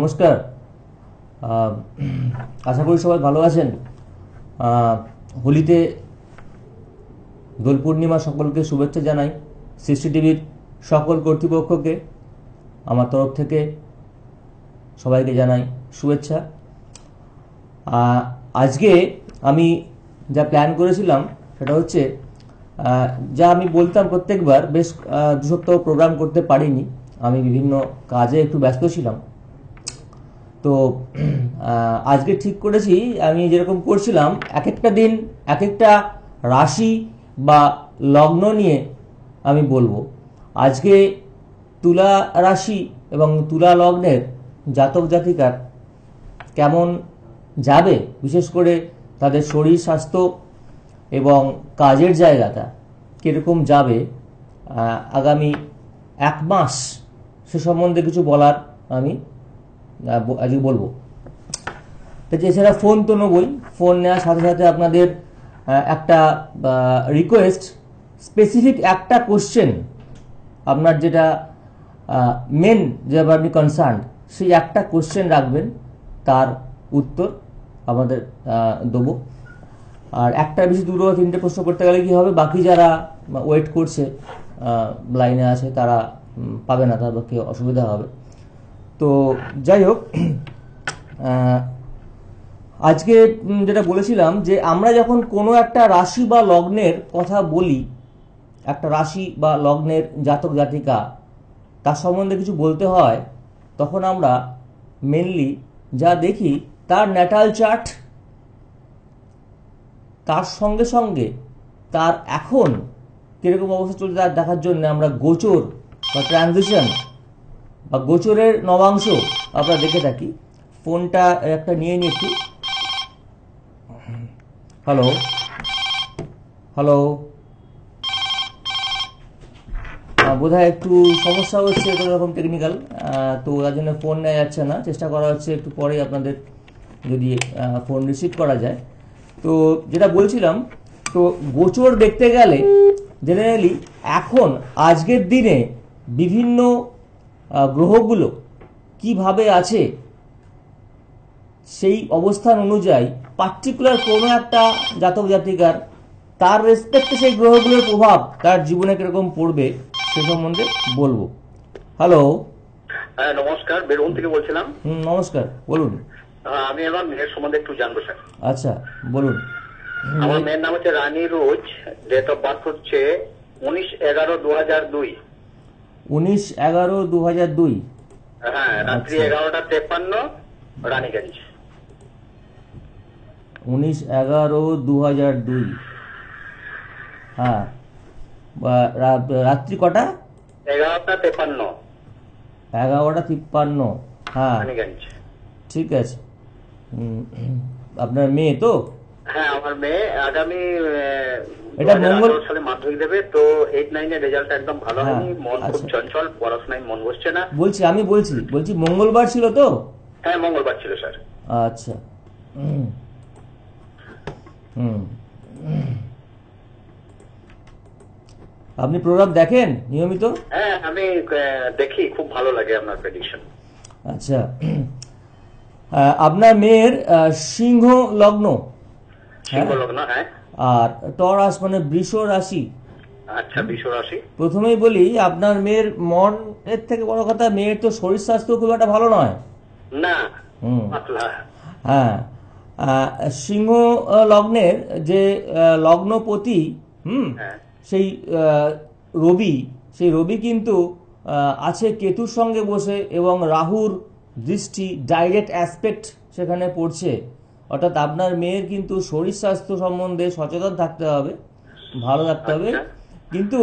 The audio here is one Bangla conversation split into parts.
নমস্কার আশা করি সবাই ভালো আছেন হোলিতে দোল পূর্ণিমা সকলকে শুভেচ্ছা জানাই সিসিটিভির সকল কর্তৃপক্ষকে আমার তরফ থেকে সবাইকে জানাই শুভেচ্ছা আজকে আমি যা প্ল্যান করেছিলাম সেটা হচ্ছে যা আমি বলতাম প্রত্যেকবার বেশ দু সপ্তাহ প্রোগ্রাম করতে পারিনি আমি বিভিন্ন কাজে একটু ব্যস্ত ছিলাম তো আজকে ঠিক করেছি আমি যেরকম করছিলাম এক একটা দিন এক একটা রাশি বা লগ্ন নিয়ে আমি বলবো আজকে তুলা রাশি এবং তুলা লগ্নের জাতক জাতিকার কেমন যাবে বিশেষ করে তাদের শরীর স্বাস্থ্য এবং কাজের জায়গাটা কীরকম যাবে আগামী এক মাস সে সম্বন্ধে কিছু বলার আমি আজকে বলবো তো এছাড়া ফোন তো নেবই ফোন নেওয়ার সাথে সাথে আপনাদের একটা রিকোয়েস্ট স্পেসিফিক একটা কোশ্চেন আপনার যেটা মেন যে আপনি কনসার্ন সেই একটা কোশ্চেন রাখবেন তার উত্তর আমাদের দেবো আর একটা বেশি দুটো তিনটে প্রশ্ন করতে গেলে কি হবে বাকি যারা ওয়েট করছে লাইনে আছে তারা পাবে না তার কেউ অসুবিধা হবে তো যাই হোক আজকে যেটা বলেছিলাম যে আমরা যখন কোনো একটা রাশি বা লগ্নের কথা বলি একটা রাশি বা লগ্নের জাতক জাতিকা তার সম্বন্ধে কিছু বলতে হয় তখন আমরা মেনলি যা দেখি তার ন্যাটাল চার্ট তার সঙ্গে সঙ্গে তার এখন কীরকম অবস্থা চলছে তার দেখার জন্য আমরা গোচর বা ট্রানজিশন বা গোচরের নবাংশ আমরা দেখে থাকি ফোনটা একটা নিয়ে নিয়ে একটু হ্যালো হ্যালো বোধ হয় একটু সমস্যা হচ্ছে কোনো রকম টেকনিক্যাল তো তার জন্য ফোন নেওয়া যাচ্ছে না চেষ্টা করা হচ্ছে একটু পরেই আপনাদের যদি ফোন রিসিভ করা যায় তো যেটা বলছিলাম তো গোচর দেখতে গেলে জেনারেলি এখন আজকের দিনে বিভিন্ন গ্রহগুলো কিভাবে আছে সেই অবস্থান অনুযায়ী পার্টিকুলার কোনো একটা জাতক জাতিকার তার রেসপেক্টে সেই গ্রহগুলোর প্রভাব তার জীবনে কিরকম পড়বে সে সম্বন্ধে বলবো হ্যালো হ্যাঁ নমস্কার বেরুম থেকে বলছিলাম হুম নমস্কার বলুন আমি আমার মেয়ের সম্বন্ধে একটু জানবো স্যার আচ্ছা বলুন আমার মেয়ের নাম হচ্ছে Rani Rose date of birth হচ্ছে উনিশ এগারো দু হাজার দুই উনিশ এগারো দু হাজার দুই হ্যাঁ রাত্রি আচ্ছা। এগারোটা তেপ্পান্ন রানীগঞ্জ উনিশ এগারো দু হাজার দুই হ্যাঁ রাত্রি কটা এগারোটা তেপান্ন এগারোটা তিপ্পান্ন হ্যাঁ ঠিক আছে আপনার মেয়ে তো হ্যাঁ আমার মেয়ে আগামী এটা মঙ্গল সালে মাধ্যমিক দেবে তো এইট নাইনের রেজাল্ট একদম ভালো হ্যাঁ, হয়নি মন খুব আচ্ছা। চঞ্চল পড়াশোনায় মন বসছে না বলছি আমি বলছি বলছি মঙ্গলবার ছিল তো হ্যাঁ মঙ্গলবার ছিল স্যার আচ্ছা আপনি প্রোগ্রাম দেখেন নিয়মিত হ্যাঁ আমি দেখি খুব ভালো লাগে আপনার প্রেডিকশন আচ্ছা আপনার মেয়ের সিংহ লগ্ন হ্যাঁ। হ্যাঁ। আর টরাস মানে বৃষ রাশি আচ্ছা বৃষ রাশি প্রথমেই বলি আপনার মেয়ের মন এর থেকে বড় কথা মেয়ের তো শরীর স্বাস্থ্য খুব একটা ভালো নয় না হ্যাঁ সিংহ লগ্নের যে লগ্নপতি হুম হ্যাঁ। সেই রবি সেই রবি কিন্তু আছে কেতুর সঙ্গে বসে এবং রাহুর দৃষ্টি ডাইরেক্ট অ্যাসপেক্ট সেখানে পড়ছে অর্থাৎ আপনার মেয়ের কিন্তু শরীর স্বাস্থ্য সম্বন্ধে সচেতন থাকতে হবে ভালো থাকতে হবে আচ্ছা। কিন্তু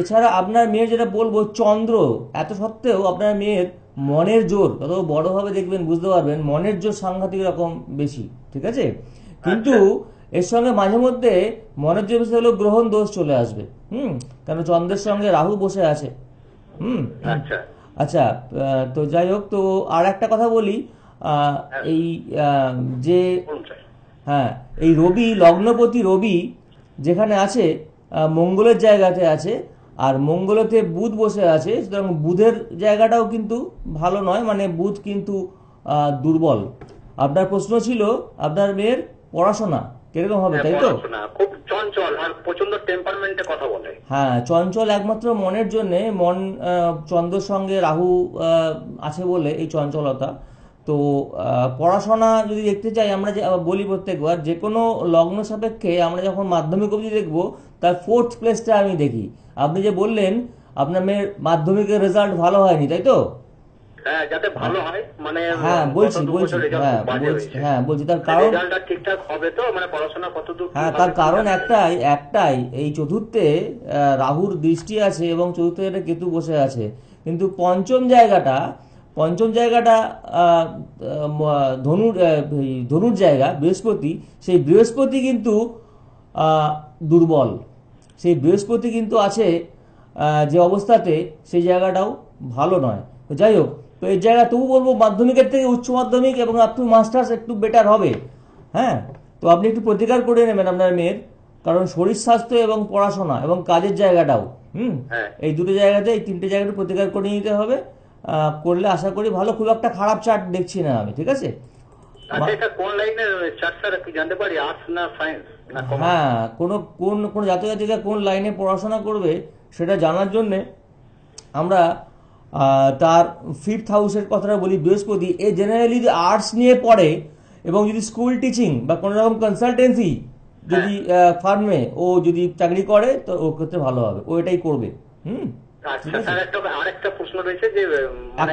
এছাড়া আপনার মেয়ের যেটা বলবো চন্দ্র এত সত্ত্বেও আপনার মেয়ের মনের জোর যত বড়োভাবে দেখবেন বুঝতে পারবেন মনের জোর সাংঘাতিক রকম বেশি ঠিক আছে কিন্তু আচ্ছা। এর সঙ্গে মাঝে মধ্যে মনের জোর বেশি হলেও গ্রহণ দোষ চলে আসবে হুম কেন চন্দ্রের সঙ্গে রাহু বসে আছে হুম আচ্ছা, আচ্ছা তো যাই হোক তো আর একটা কথা বলি হ্যাঁ। এই যে হ্যাঁ এই রবি লগ্নপতি রবি যেখানে আছে মঙ্গলের জায়গাতে আছে আর মঙ্গলতে বুধ বসে আছে সুতরাং বুধের জায়গাটাও কিন্তু ভালো নয় মানে বুধ কিন্তু দুর্বল আপনার প্রশ্ন ছিল আপনার মেয়ের পড়াশোনা কিরকম হবে হ্যাঁ, তাই তো খুব চঞ্চল আর প্রচন্ড টেম্পারমেন্টে কথা বলে হ্যাঁ চঞ্চল একমাত্র মনের জন্য মন চন্দ্রের সঙ্গে রাহু আছে বলে এই চঞ্চলতা তো পড়াশোনা যদি দেখতে চাই আমরা যে বলি প্রত্যেকবার যে কোনো লগ্ন সাপেক্ষে আমরা যখন মাধ্যমিক অবধি দেখবো তার ফোর্থ প্লেসটা আমি দেখি আপনি যে বললেন আপনার মেয়ের মাধ্যমিকের রেজাল্ট ভালো হয়নি তাই তো হ্যাঁ, ভালো হয় মানে হ্যাঁ, হ্যাঁ বলছি বলছি হ্যাঁ বলছি হ্যাঁ বলছি তার মানে কারণ মানে হ্যাঁ তার কারণ একটাই একটাই এই চতুর্থে রাহুর দৃষ্টি আছে এবং চতুর্থে এটা কেতু বসে আছে কিন্তু পঞ্চম জায়গাটা পঞ্চম জায়গাটা ধনুর ধনুর জায়গা বৃহস্পতি সেই বৃহস্পতি কিন্তু দুর্বল সেই বৃহস্পতি কিন্তু আছে যে অবস্থাতে সেই জায়গাটাও ভালো নয় তো যাই হোক তো এই জায়গা তবু বলবো মাধ্যমিকের থেকে উচ্চ মাধ্যমিক এবং আপ টু মাস্টার্স একটু বেটার হবে হ্যাঁ তো আপনি একটু প্রতিকার করে নেবেন আপনার মেয়ের কারণ শরীর স্বাস্থ্য এবং পড়াশোনা এবং কাজের জায়গাটাও হুম হ্যাঁ। এই দুটো জায়গাতে এই তিনটে জায়গাটা প্রতিকার করে নিতে হবে করলে আশা করি ভালো খুব একটা খারাপ চার্ট দেখছি না আমি ঠিক আছে আচ্ছা, হ্যাঁ কোন কোন কোন জাতীয় কোন লাইনে পড়াশোনা করবে সেটা জানার জন্যে আমরা তার ফিফথ হাউসের কথাটা বলি বৃহস্পতি এ জেনারেলি যদি আর্টস নিয়ে পড়ে এবং যদি স্কুল টিচিং বা কোনো রকম কনসালটেন্সি যদি ফার্মে হ্যাঁ। ও যদি চাকরি করে তো ও ক্ষেত্রে ভালো হবে ও এটাই করবে হুম একটা প্রশ্ন রয়েছে যে মানে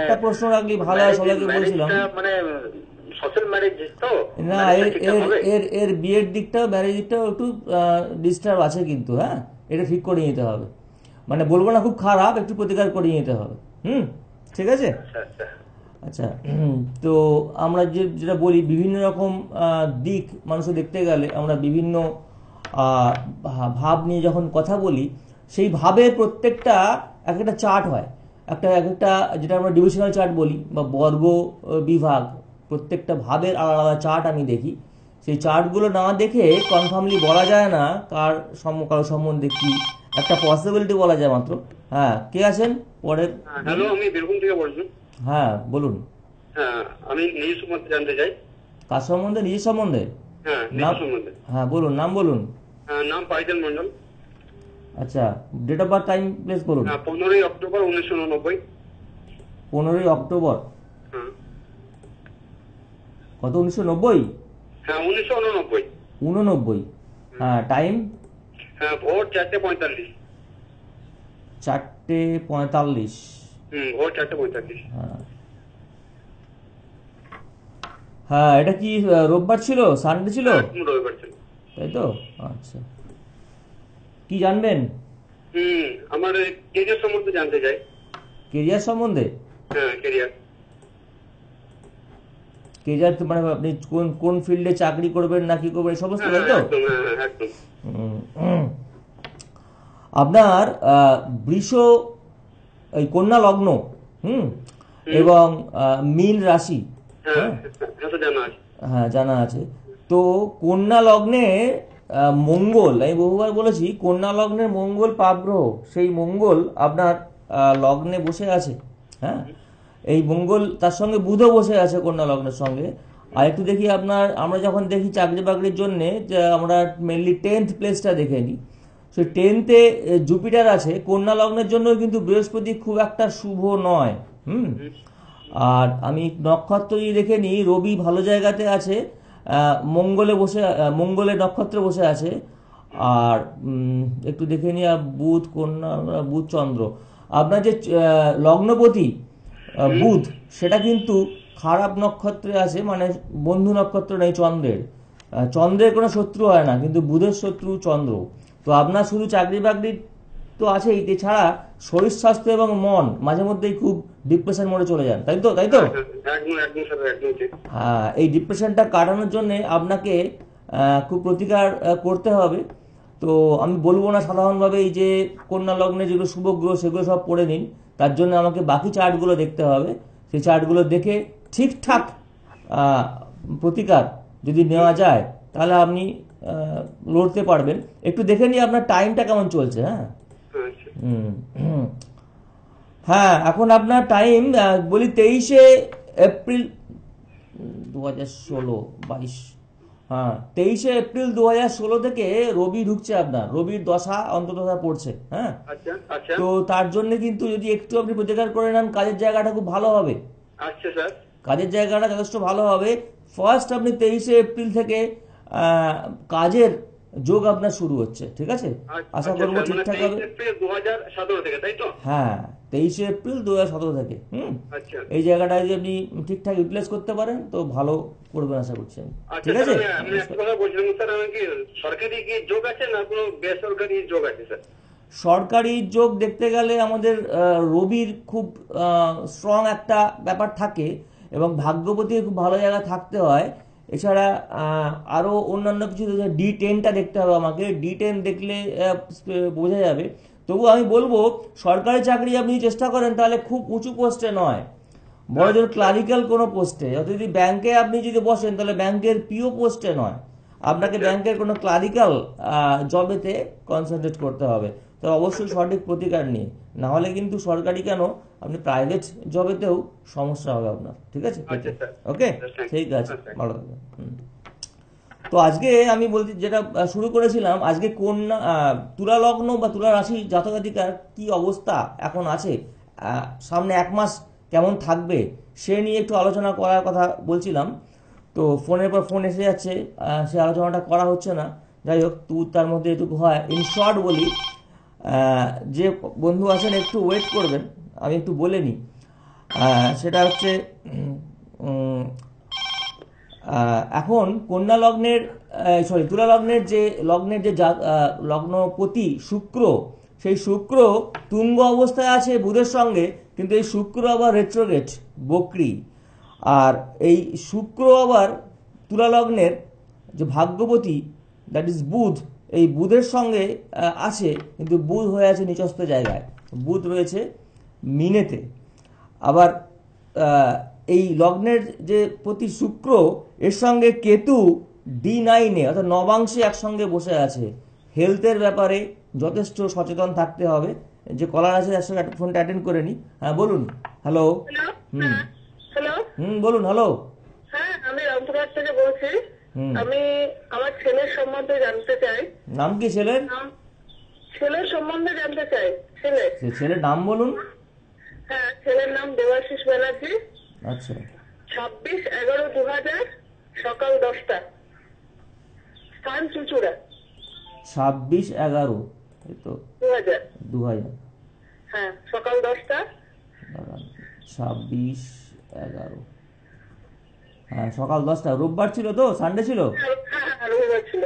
ভালো সবাইকে বলছিলাম মানে না এর এর বিয়ের দিকটাও ম্যারেজ দিকটাও একটু ডিস্টার্ব আছে কিন্তু হ্যাঁ এটা ঠিক করে নিতে হবে মানে বলবো না খুব খারাপ একটু প্রতিকার করে নিতে হবে হুম ঠিক আছে আচ্ছা, আচ্ছা।, আচ্ছা তো আমরা যে যেটা বলি বিভিন্ন রকম দিক মানুষ দেখতে গেলে আমরা বিভিন্ন ভাব নিয়ে যখন কথা বলি সেই ভাবের প্রত্যেকটা এক একটা চার্ট হয় একটা এক একটা যেটা আমরা ডিভিশনাল চার্ট বলি বা বর্গ বিভাগ প্রত্যেকটা ভাবের আলাদা আলাদা চার্ট আমি দেখি সেই চার্টগুলো না দেখে কনফার্মলি বলা যায় না কার সম কারো সম্বন্ধে কি একটা পসিবিলিটি বলা যায় মাত্র হ্যাঁ কে আছেন পরের হ্যালো আমি বীরভূম থেকে বলছি হ্যাঁ বলুন হ্যাঁ, আমি নিজের সম্বন্ধে জানতে চাই কার সম্বন্ধে নিজের সম্বন্ধে হ্যাঁ নিজের সম্বন্ধে হ্যাঁ বলুন নাম বলুন হ্যাঁ, নাম পাইতেল মন্ডল আচ্ছা date of birth time place করুন না 15 অক্টোবর উননব্বই 15 অক্টোবর কত 1990 হ্যাঁ উননব্বই 89 হ্যাঁ টাইম হ্যাঁ ভোর 4:45 4:45 হুম ভোর 4:45 হ্যাঁ হ্যাঁ এটা কি রোববার ছিল সানডে ছিল হ্যাঁ, রবিবার ছিল তাই তো আচ্ছা কি জানবেন আমার কেরিয়ার সম্বন্ধে জানতে চাই কেরিয়ার সম্বন্ধে হ্যাঁ, কেরিয়ার কেরিয়ার মানে আপনি কোন কোন ফিল্ডে চাকরি করবেন করবেন সমস্ত তাই তো হ্যাঁ, হ্যাঁ, আপনার বৃষ এই কন্যা লগ্ন হুম এবং মীন রাশি হ্যাঁ জানা আছে তো কন্যা লগ্নে মঙ্গল আমি বহুবার বলেছি কন্যা লগ্নের মঙ্গল গ্রহ সেই মঙ্গল আপনার লগ্নে বসে আছে হ্যাঁ এই মঙ্গল তার সঙ্গে বুধও বসে আছে কন্যা লগ্নের সঙ্গে আর একটু দেখি আপনার আমরা যখন দেখি চাকরি বাকরির জন্যে আমরা মেনলি টেন্থ প্লেসটা দেখে নিই সেই টেন্থে জুপিটার আছে কন্যা লগ্নের জন্য কিন্তু বৃহস্পতি খুব একটা শুভ নয় হুম আর আমি নক্ষত্র দেখে নিই রবি ভালো জায়গাতে আছে মঙ্গলে বসে মঙ্গলে নক্ষত্রে বসে আছে আর একটু দেখে নিয়ে বুধ কন্যা বুধ চন্দ্র আপনার যে লগ্নপতি বুধ সেটা কিন্তু খারাপ নক্ষত্রে আছে মানে বন্ধু নক্ষত্র নেই চন্দ্রের চন্দ্রের কোনো শত্রু হয় না কিন্তু বুধের শত্রু চন্দ্র তো আপনার শুধু চাকরি বাকরি তো আছেই এছাড়া শরীর স্বাস্থ্য এবং মন মাঝে মধ্যেই খুব ডিপ্রেশন মোডে চলে যান তাই তো তাই তো হ্যাঁ এই ডিপ্রেশনটা কাটানোর জন্য আপনাকে খুব প্রতিকার করতে হবে তো আমি বলবো না সাধারণভাবে এই যে কন্যা লগ্নে যেগুলো শুভ গ্রহ সেগুলো সব পড়ে নিন তার জন্য আমাকে বাকি চার্টগুলো দেখতে হবে সেই চার্টগুলো দেখে ঠিকঠাক প্রতিকার যদি নেওয়া যায় তাহলে আপনি লড়তে পারবেন একটু দেখে নিয়ে আপনার টাইমটা কেমন চলছে হ্যাঁ হুম হ্যাঁ এখন আপনার টাইম বলি তেইশে এপ্রিল দু হাজার ষোলো বাইশ হ্যাঁ তেইশে এপ্রিল দু হাজার ষোলো থেকে রবি ঢুকছে আপনার রবির দশা অন্তদশা পড়ছে হ্যাঁ আচ্ছা, আচ্ছা। তো তার জন্য কিন্তু যদি একটু আপনি প্রতিকার করে নেন কাজের জায়গাটা খুব ভালো হবে আচ্ছা, কাজের জায়গাটা যথেষ্ট ভালো হবে ফার্স্ট আপনি তেইশে এপ্রিল থেকে কাজের যোগ আপনার শুরু হচ্ছে ঠিক আছে আচ্ছা, আশা আচ্ছা, করবো মানে ঠিকঠাক হবে হ্যাঁ তেইশে এপ্রিল দু হাজার সতেরো থেকে হম আচ্ছা। এই জায়গাটা যদি আপনি ঠিকঠাক রিপ্লেস করতে পারেন তো ভালো করবেন আশা করছি আমি ঠিক আছে মানে সরকারি কি যোগ আছে না কোনো বেসরকারি যোগ আছে স্যার সরকারি যোগ দেখতে গেলে আমাদের রবির খুব স্ট্রং একটা ব্যাপার থাকে এবং ভাগ্যপতি খুব ভালো জায়গা থাকতে হয় এছাড়া আরও অন্যান্য কিছু ডি টেনটা দেখতে হবে আমাকে ডি টেন দেখলে বোঝা যাবে তবু আমি বলবো সরকারি চাকরি আপনি চেষ্টা করেন তাহলে খুব উঁচু পোস্টে নয় বড়জোর ক্লারিক্যাল কোনো পোস্টে যদি ব্যাংকে আপনি যদি বসেন তাহলে ব্যাংকের পিও পোস্টে নয় আপনাকে ব্যাংকের কোনো ক্লারিক্যাল জবেতে কনসেন্ট্রেট করতে হবে তো অবশ্যই সঠিক প্রতিকার নিয়ে নাহলে কিন্তু সরকারি কেন আপনি প্রাইভেট জবেতেও সমস্যা হবে আপনার ঠিক আছে ওকে আচ্ছা, ঠিক আছে ভালো থাকবেন তো আজকে আমি বলছি যেটা শুরু করেছিলাম আজকে কোন তুলা লগ্ন বা তুলা রাশি জাতকাধিকার কি অবস্থা এখন আছে সামনে এক মাস কেমন থাকবে সে নিয়ে একটু আলোচনা করার কথা বলছিলাম তো ফোনের পর ফোন এসে যাচ্ছে সে আলোচনাটা করা হচ্ছে না যাই হোক তু তার মধ্যে এটুকু হয় ইন শর্ট বলি যে বন্ধু আছেন একটু ওয়েট করবেন আমি একটু বলে নিই সেটা হচ্ছে এখন কন্যা লগ্নের সরি তুলা লগ্নের যে লগ্নের যে লগ্নপতি শুক্র সেই শুক্র তুঙ্গ অবস্থায় আছে বুধের সঙ্গে কিন্তু এই শুক্র আবার রেট্রোগেট বকরি আর এই শুক্র আবার তুলা লগ্নের যে ভাগ্যপতি দ্যাট ইজ বুধ এই বুধের সঙ্গে আছে কিন্তু বুধ হয়ে আছে নিচস্থ জায়গায় বুধ রয়েছে মিনেতে আবার এই লগ্নের যে প্রতি শুক্র এর সঙ্গে কেতু ডি নাইনে অর্থাৎ নবাংশে একসঙ্গে বসে আছে হেলথের ব্যাপারে যথেষ্ট সচেতন থাকতে হবে যে কলার আছে একসঙ্গে ফোনটা অ্যাটেন্ড করে নি হ্যাঁ বলুন হ্যালো হুম হ্যাঁ। হুম বলুন হ্যালো হ্যাঁ আমি আমি আমার ছেলের সম্বন্ধে জানতে চাই নাম কি ছেলের ছেলের সম্বন্ধে জানতে চাই ছেলে ছেলের নাম বলুন ছেলের নাম দেবাশিস ব্যানার্জি আচ্ছা ছাব্বিশ এগারো দু হাজার সকাল দশটা স্থান চুচুড়া ছাব্বিশ এগারো তো দু হাজার দু হাজার হ্যাঁ সকাল দশটা ছাব্বিশ এগারো হ্যাঁ সকাল দশটা রোববার ছিল তো সানডে ছিল হ্যাঁ, হ্যাঁ, হ্যাঁ, ছিল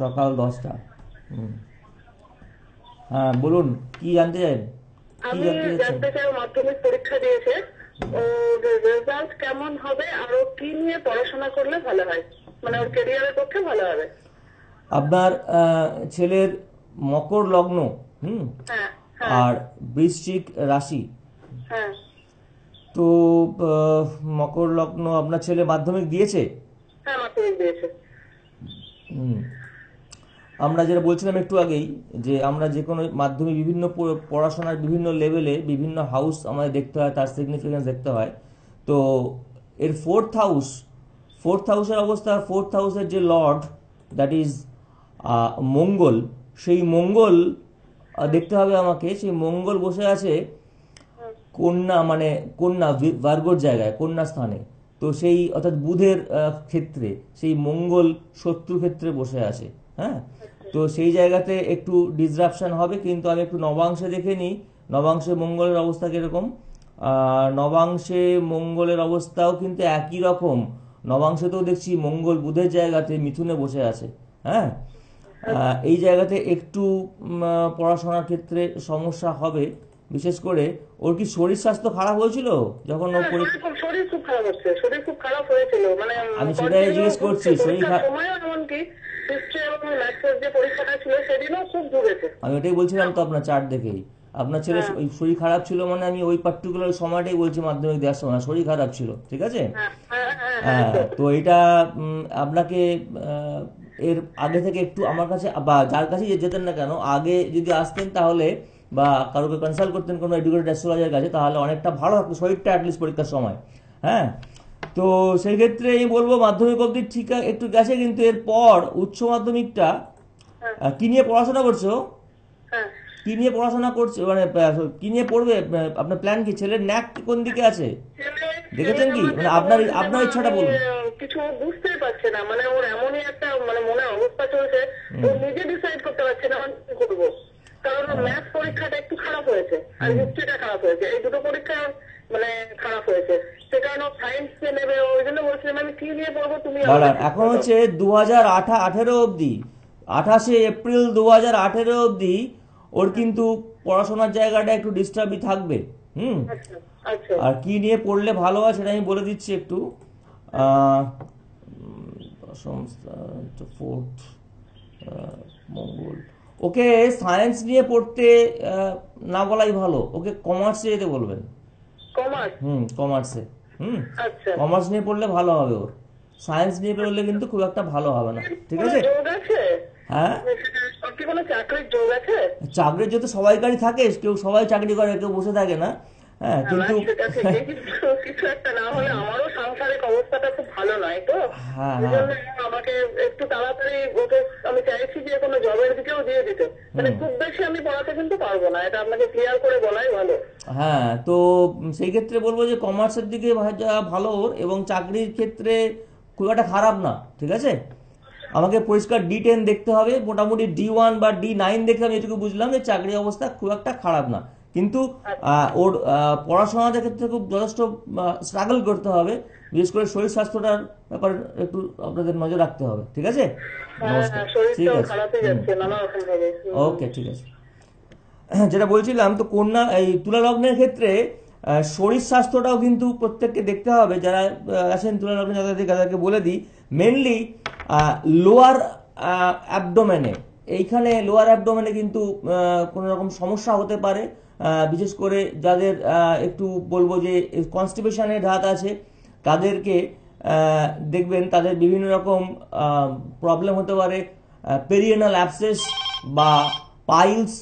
সকাল দশটা হ্যাঁ বলুন কি জানতে চান আমি জানতে চাই মাধ্যমিক পরীক্ষা দিয়েছে ওর রেজাল্ট কেমন হবে আর ও কি নিয়ে পড়াশোনা করলে ভালো হয় মানে ওর ক্যারিয়ারের পক্ষে ভালো হবে আপনার ছেলের মকর লগ্ন হুম হ্যাঁ, হ্যাঁ। আর বৃশ্চিক রাশি হ্যাঁ। তো মকর লগ্ন আপনার ছেলে মাধ্যমিক দিয়েছে হ্যাঁ মাধ্যমিক দিয়েছে হুম আমরা যেটা বলছিলাম একটু আগেই যে আমরা যে কোনো মাধ্যমে বিভিন্ন পড়াশোনার বিভিন্ন লেভেলে বিভিন্ন হাউস আমাদের দেখতে হয় তার সিগনিফিকেন্স দেখতে হয় তো এর ফোর্থ হাউস ফোর্থ হাউসের অবস্থা ফোর্থ হাউসের যে লর্ড দ্যাট ইজ মঙ্গল সেই মঙ্গল দেখতে হবে আমাকে সেই মঙ্গল বসে আছে কন্যা মানে কন্যা ভার্গোর জায়গায় কন্যা স্থানে তো সেই অর্থাৎ বুধের ক্ষেত্রে সেই মঙ্গল শত্রু ক্ষেত্রে বসে আছে হ্যাঁ তো সেই জায়গাতে একটু ডিসরাপশান হবে কিন্তু আমি একটু নবাংশে দেখে নিই নবাংশে মঙ্গলের অবস্থা কীরকম নবাংশে মঙ্গলের অবস্থাও কিন্তু একই রকম নবাংশেতেও দেখছি মঙ্গল বুধের জায়গাতে মিথুনে বসে আছে হ্যাঁ এই জায়গাতে একটু পড়াশোনার ক্ষেত্রে সমস্যা হবে বিশেষ করে ওর কি শরীর স্বাস্থ্য খারাপ হয়েছিল যখন ও হ্যাঁ, শরীর খুব খারাপ হচ্ছে শরীর খুব খারাপ হয়েছিল মানে আমি সেটাই জিজ্ঞেস করছি শরীর খারাপ আমি ওটাই বলছিলাম তো আপনার চার্ট দেখেই আপনার ছেলে হ্যাঁ। শরীর খারাপ ছিল মানে আমি ওই পার্টিকুলার সময়টাই বলছি মাধ্যমিক দেওয়ার সময় শরীর খারাপ ছিল ঠিক আছে হ্যাঁ, হ্যাঁ তো এটা আপনাকে এর আগে থেকে একটু আমার কাছে বা যার কাছে যেতেন না কেন আগে যদি আসতেন তাহলে বা কারোকে কনসাল্ট করতেন কোনো এডুকেটেড অ্যাস্ট্রোলজার কাছে তাহলে অনেকটা ভালো থাকতো শরীরটা অ্যাটলিস্ট পরীক্ষার সময় হ্যাঁ তো সেই ক্ষেত্রে এই বলবো মাধ্যমিক অব্দি ঠিক একটু গেছে কিন্তু এরপর উচ্চ মাধ্যমিকটা হ্যাঁ। কি নিয়ে পড়াশোনা করছো হ্যাঁ। কি নিয়ে পড়াশোনা করছে মানে কি নিয়ে পড়বে আপনার প্ল্যান কি ছেলের ন্যাক কোন দিকে আছে দেখেছেন কি মানে আপনার আপনার মানে, ইচ্ছাটা বলুন কিছু বুঝতেই পারছে না মানে ওর এমনই একটা মানে মনে অবস্থা চলছে ও নিজে ডিসাইড করতে পারছে না করব কারণ ম্যাথ পরীক্ষাটা একটু খারাপ হয়েছে আর হিস্ট্রিটা খারাপ হয়েছে এই দুটো পরীক্ষা মানে খারাপ হয়েছে সে কারণে সায়েন্স নেবে ওই জন্য বলছিলাম আমি কি নিয়ে পড়বো তুমি এখন হচ্ছে দু হাজার আঠা আঠেরো অবধি আঠাশে এপ্রিল দু হাজার আঠেরো অবধি ওর হ্যাঁ। কিন্তু পড়াশোনার জায়গাটা একটু ডিস্টার্বই থাকবে হুম আচ্ছা, আচ্ছা। আর কি নিয়ে পড়লে ভালো হয় সেটা আমি বলে দিচ্ছি একটু সংস্থা ফোর্থ মঙ্গল ওকে সায়েন্স নিয়ে পড়তে না বলাই ভালো ওকে কমার্সে যেতে বলবেন হুম কমার্সে হুম কমার্স আচ্ছা। নিয়ে পড়লে ভালো হবে ওর সায়েন্স নিয়ে পড়লে কিন্তু খুব একটা ভালো হবে না ঠিক আছে হ্যাঁ চাকরির যদি সবাইকারই থাকে কেউ সবাই চাকরি করে কেউ বসে থাকে না হ্যাঁ কিন্তু সাংসারিক অবস্থাটা খুব ভালো নয় তো হ্যাঁ, হ্যাঁ। আমাকে একটু তাড়াতাড়ি ওকে আমি চাইছি যে কোনো জবের দিকেও দিয়ে দিতে মানে খুব বেশি আমি পড়াতে কিন্তু পারবো না এটা আপনাকে ক্লিয়ার করে বলাই ভালো হ্যাঁ তো সেই ক্ষেত্রে বলবো যে কমার্সের দিকে ভালো এবং চাকরির ক্ষেত্রে খুব একটা খারাপ না ঠিক আছে আমাকে পরিষ্কার ডি টেন দেখতে হবে মোটামুটি ডি ওয়ান বা ডি নাইন দেখে আমি এটুকু বুঝলাম যে চাকরির অবস্থা খুব একটা খারাপ না কিন্তু আচ্ছা। ওর পড়াশোনার ক্ষেত্রে খুব যথেষ্ট স্ট্রাগল করতে হবে বিশেষ করে শরীর স্বাস্থ্যটার ব্যাপার একটু আপনাদের নজর রাখতে হবে ঠিক আছে হ্যাঁ, হ্যাঁ, নমস্কার ঠিক আছে ওকে ঠিক আছে যেটা বলছিলাম তো কন্যা এই তুলা লগ্নের ক্ষেত্রে শরীর স্বাস্থ্যটাও কিন্তু প্রত্যেককে দেখতে হবে যারা আছেন তুলা লগ্নে যাদের তাদেরকে বলে দিই মেনলি লোয়ার অ্যাবডোমেনে এইখানে লোয়ার অ্যাবডোমেনে কিন্তু কোনো রকম সমস্যা হতে পারে বিশেষ করে যাদের একটু বলবো যে কনস্টিপেশনের ধাত আছে তাদেরকে দেখবেন তাদের বিভিন্ন রকম প্রবলেম হতে পারে পেরিয়েনাল অ্যাপসেস বা পাইলস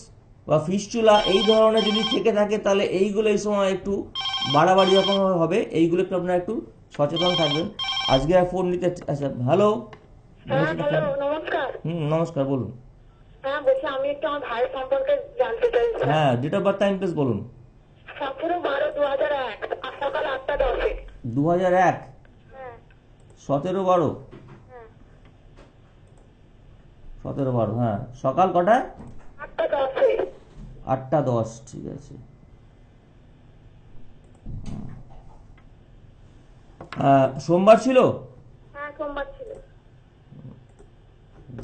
বা ফিস্টুলা এই ধরনের যদি থেকে থাকে তাহলে এইগুলো এই সময় একটু বাড়াবাড়ি রকমভাবে হবে এইগুলো একটু আপনারা একটু সচেতন থাকবেন আজকে আর ফোন নিতে আচ্ছা হ্যাঁ, হ্যালো নমস্কার হুম নমস্কার বলুন হ্যাঁ বলছি আমি একটু আমার ভাইয়ের সম্পর্কে জানতে হ্যাঁ date of birth time place বলুন দু হাজার এক সতেরো বারো সতেরো বারো হ্যাঁ সকাল কটায় আটটা দশ ঠিক আছে হ্যাঁ, সোমবার ছিল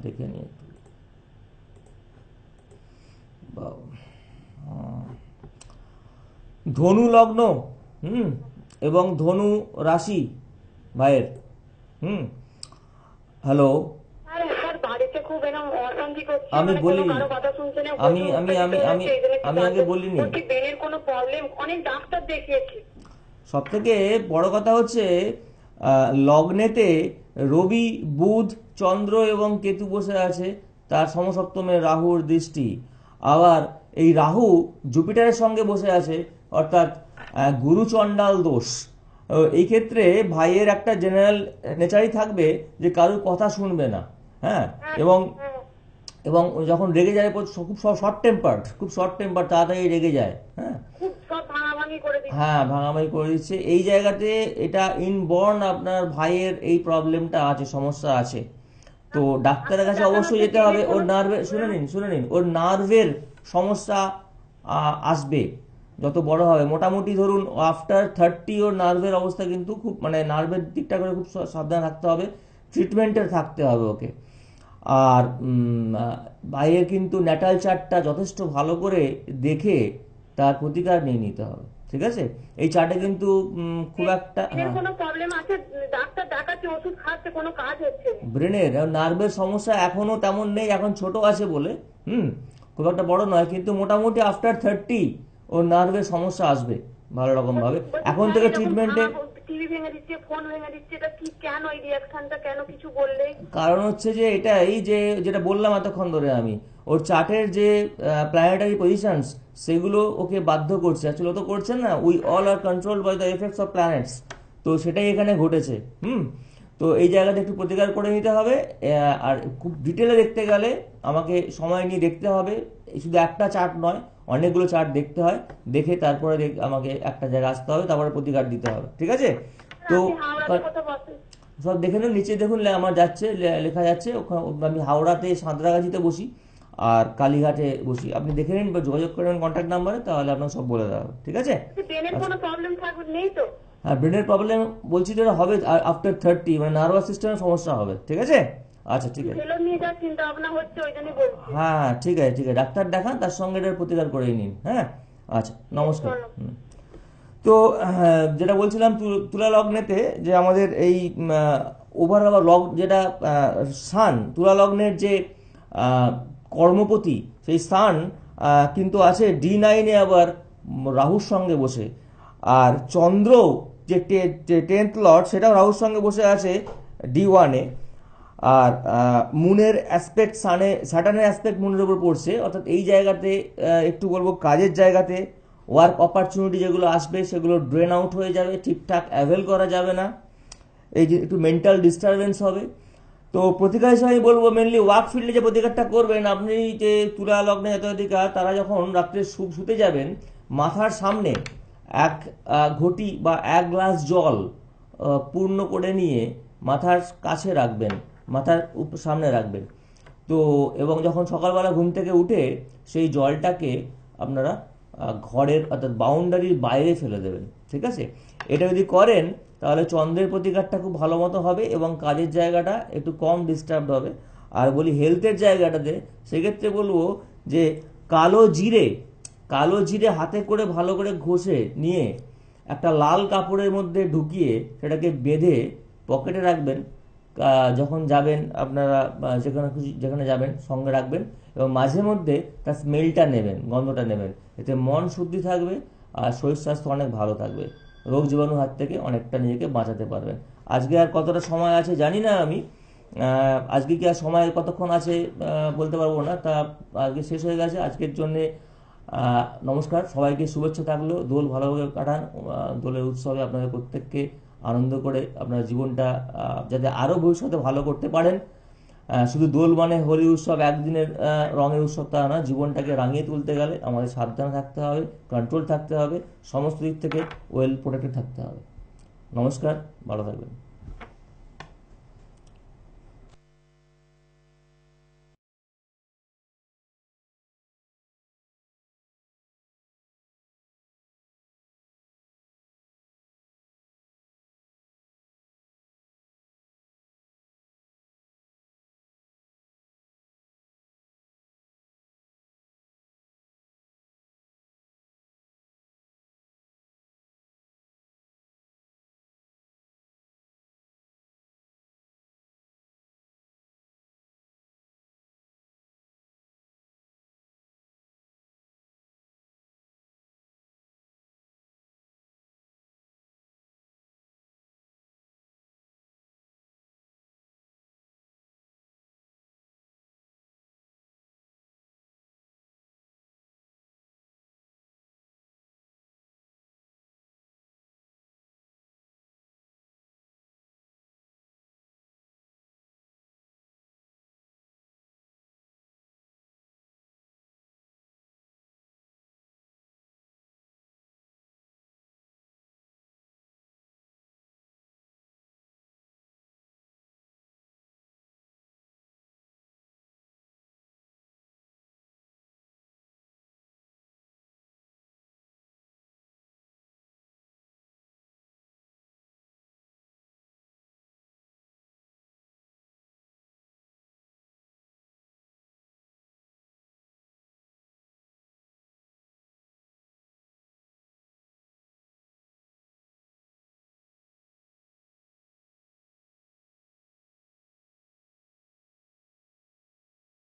দেখে নিয়ে ধনু লগ্ন হুম এবং ধনু রাশি ভাইয়ের হুম হ্যালো আমি মানে বলি আমি আমি আমি আমি আমি আগে বলিনি সব থেকে বড় কথা হচ্ছে লগ্নেতে রবি বুধ চন্দ্র এবং কেতু বসে আছে তার সমসপ্তমে রাহুর দৃষ্টি আবার এই রাহু জুপিটারের সঙ্গে বসে আছে অর্থাৎ গুরুচণ্ডাল দোষ এই ক্ষেত্রে ভাইয়ের একটা জেনারেল নেচারই থাকবে যে কারোর কথা শুনবে না হ্যাঁ এবং এবং যখন রেগে যায় খুব শর্ট টেম্পার খুব শর্ট টেম্পার তাড়াতাড়ি রেগে যায় হ্যাঁ হ্যাঁ ভাঙামাই করে দিচ্ছে এই জায়গাতে এটা ইনবর্ন আপনার ভাইয়ের এই প্রবলেমটা আছে সমস্যা আছে তো আচ্ছা, ডাক্তারের আচ্ছা, কাছে অবশ্যই যেতে হবে ওর নার্ভের শুনে নিন শুনে নিন ওর নার্ভের সমস্যা আসবে যত বড় হবে মোটামুটি ধরুন আফটার থার্টি ওর নার্ভের অবস্থা কিন্তু খুব মানে নার্ভের দিকটা করে খুব সাবধান থাকতে হবে ট্রিটমেন্টে থাকতে হবে ওকে আর বাইরে কিন্তু ন্যাটাল চার্টটা যথেষ্ট ভালো করে দেখে তার প্রতিকার নিয়ে নিতে হবে ঠিক আছে এই চার্টে কিন্তু খুব হ্যাঁ, একটা হ্যাঁ, হ্যাঁ। কোনো প্রবলেম আছে ডাক্তার দেখাচ্ছে ওষুধ খাচ্ছে কোনো কাজ হচ্ছে ব্রেনের নার্ভের সমস্যা এখনো তেমন নেই এখন ছোট আছে বলে হুম খুব একটা বড় নয় কিন্তু মোটামুটি আফটার থার্টি ওর নার্ভে সমস্যা আসবে ভালো রকম ভাবে এখন মানে থেকে ট্রিটমেন্টে কারণ হচ্ছে যে এটাই যে যেটা বললাম এতক্ষণ ধরে আমি ওর চার্টের যে প্ল্যানেটারি পজিশনস সেগুলো ওকে বাধ্য করছে আসলে তো করছে না we all are control by the effects of planets তো সেটাই এখানে ঘটেছে হুম তো এই জায়গাটা একটু প্রতিকার করে নিতে হবে আর খুব ডিটেলে দেখতে গেলে আমাকে সময় নিয়ে দেখতে হবে শুধু একটা চার্ট নয় অনেকগুলো চার্ট দেখতে হয় দেখে তারপরে আমাকে একটা জায়গায় আসতে হবে তারপরে প্রতিকার দিতে হবে ঠিক আছে হ্যাঁ, তো সব দেখে নেন নিচে দেখুন আমার যাচ্ছে লেখা যাচ্ছে ওখানে আমি হাওড়াতে সাঁতরাগাছিতে বসি আর কালীঘাটে বসি আপনি দেখে নিন বা যোগাযোগ করবেন কন্ট্যাক্ট নাম্বারে তাহলে আপনার সব বলে দেওয়া ঠিক আছে আচ্ছা, হ্যাঁ ব্রেনের প্রবলেম বলছি যেটা হবে আফটার থার্টি মানে নার্ভাস সিস্টেমের সমস্যা হবে ঠিক আছে আচ্ছা ঠিক আছে হ্যাঁ ঠিক আছে ঠিক আছে ডাক্তার দেখান তার সঙ্গে এটার প্রতিকার করে নিন হ্যাঁ আচ্ছা নমস্কার তো হ্যাঁ, যেটা বলছিলাম তুলা লগ্নেতে যে আমাদের এই ওভারঅল লগ যেটা সান তুলা লগ্নের যে কর্মপতি সেই সান কিন্তু আছে ডি নাইনে আবার রাহুর সঙ্গে বসে আর চন্দ্র যে টেন্থ লর্ড সেটাও রাহুর সঙ্গে বসে আছে ডি ওয়ানে আর মুনের অ্যাসপেক্ট সানে স্যাটার্নের অ্যাসপেক্ট মুনের উপর পড়ছে অর্থাৎ এই জায়গাতে একটু বলবো কাজের জায়গাতে ওয়ার্ক অপরচুনিটি যেগুলো আসবে সেগুলো ড্রেন আউট হয়ে যাবে ঠিকঠাক অ্যাভেল করা যাবে না এই যে একটু মেন্টাল ডিস্টারবেন্স হবে তো প্রতিকার হিসেবে আমি বলবো মেনলি ওয়ার্ক ফিল্ডে যে প্রতিকারটা করবেন আপনি যে তুলা লগ্নে জাতীয় তারা যখন রাত্রে শুতে যাবেন মাথার সামনে এক ঘটি বা এক গ্লাস জল পূর্ণ করে নিয়ে মাথার কাছে রাখবেন মাথার সামনে রাখবেন তো এবং যখন সকালবেলা ঘুম থেকে উঠে সেই জলটাকে আপনারা ঘরের অর্থাৎ বাউন্ডারির বাইরে ফেলে দেবেন ঠিক আছে এটা যদি করেন তাহলে চন্দ্রের প্রতিকারটা খুব ভালো মতো হবে এবং কাজের জায়গাটা একটু কম ডিস্টার্ব হবে আর বলি হেলথের জায়গাটাতে সেক্ষেত্রে বলবো যে কালো জিরে কালো জিরে হাতে করে ভালো করে ঘষে নিয়ে একটা লাল কাপড়ের মধ্যে ঢুকিয়ে সেটাকে বেঁধে পকেটে রাখবেন যখন যাবেন আপনারা যেখানে খুশি যেখানে যাবেন সঙ্গে রাখবেন এবং মাঝে মধ্যে তার স্মেলটা নেবেন গন্ধটা নেবেন এতে মন শুদ্ধি থাকবে আর শরীর স্বাস্থ্য অনেক ভালো থাকবে রোগ জীবাণু হাত থেকে অনেকটা নিজেকে বাঁচাতে পারবেন আজকে আর কতটা সময় আছে জানি না আমি আজকে কি আর সময় কতক্ষণ আছে বলতে পারবো না তা আজকে শেষ হয়ে গেছে আজকের জন্যে নমস্কার সবাইকে শুভেচ্ছা থাকলো দোল ভালোভাবে কাটান দোলের উৎসবে আপনাদের প্রত্যেককে আনন্দ করে আপনার জীবনটা যাতে আরও ভবিষ্যতে ভালো করতে পারেন শুধু দোল মানে হোলি উৎসব একদিনের রঙের উৎসব তা না জীবনটাকে রাঙিয়ে তুলতে গেলে আমাদের সাবধানে থাকতে হবে কন্ট্রোল থাকতে হবে সমস্ত দিক থেকে ওয়েল প্রোটেক্টেড থাকতে হবে নমস্কার ভালো থাকবেন